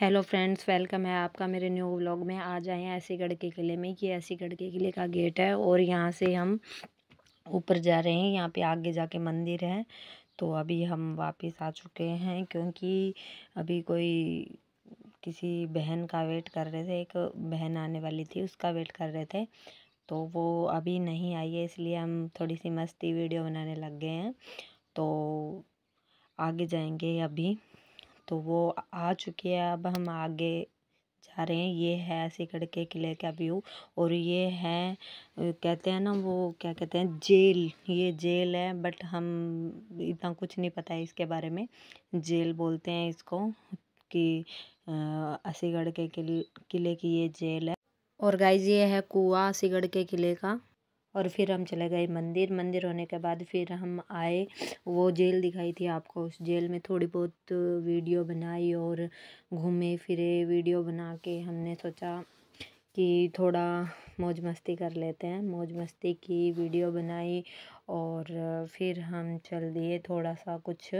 hello friends welcome है आपका मेरे न्यू व्लॉग में आ जाए ऐसी गढ़ के किले में ये ऐसी गढ़ के किले का गेट है और यहाँ से हम ऊपर जा रहे हैं यहाँ पे आगे जाके मंदिर है तो अभी हम वापस आ चुके हैं क्योंकि अभी कोई किसी बहन का वेट कर रहे थे एक बहन आने वाली थी उसका वेट कर रहे थे तो वो अभी नहीं आई है इसलिए हम थोड़ी सी मस्ती वीडियो बनाने लग गए हैं तो आगे जाएंगे अभी तो वो आ चुकी है अब हम आगे जा रहे हैं ये है सिकड़ के किले का व्यू और ये है कहते हैं ना वो क्या कहते हैं जेल ये जेल है बट हम इतना कुछ नहीं पता है इसके बारे में जेल बोलते हैं इसको कि असीगढ़ के किले की ये जेल है और गाइज ये है कुआ असीगढ़ के किले का और फिर हम चले गए मंदिर मंदिर होने के बाद फिर हम आए वो जेल दिखाई थी आपको उस जेल में थोड़ी बहुत वीडियो बनाई और घूमे फिरे वीडियो बना के हमने सोचा कि थोड़ा मौज मस्ती कर लेते हैं मौज मस्ती की वीडियो बनाई और फिर हम चल दिए थोड़ा सा कुछ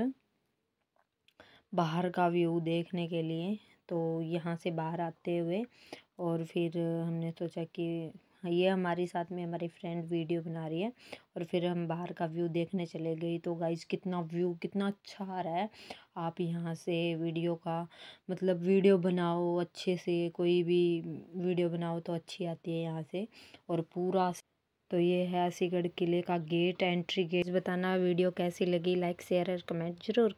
बाहर का व्यू देखने के लिए तो यहाँ से बाहर आते हुए और फिर हमने सोचा कि हाँ, ये हमारे साथ में हमारी फ्रेंड वीडियो बना रही है और फिर हम बाहर का व्यू देखने चले गए तो गाइज कितना व्यू कितना अच्छा आ रहा है आप यहाँ से वीडियो का मतलब वीडियो बनाओ अच्छे से कोई भी वीडियो बनाओ तो अच्छी आती है यहाँ से और पूरा तो ये है असीगढ़ किले का गेट एंट्री गेट बताना वीडियो कैसी लगी लाइक शेयर और कमेंट जरूर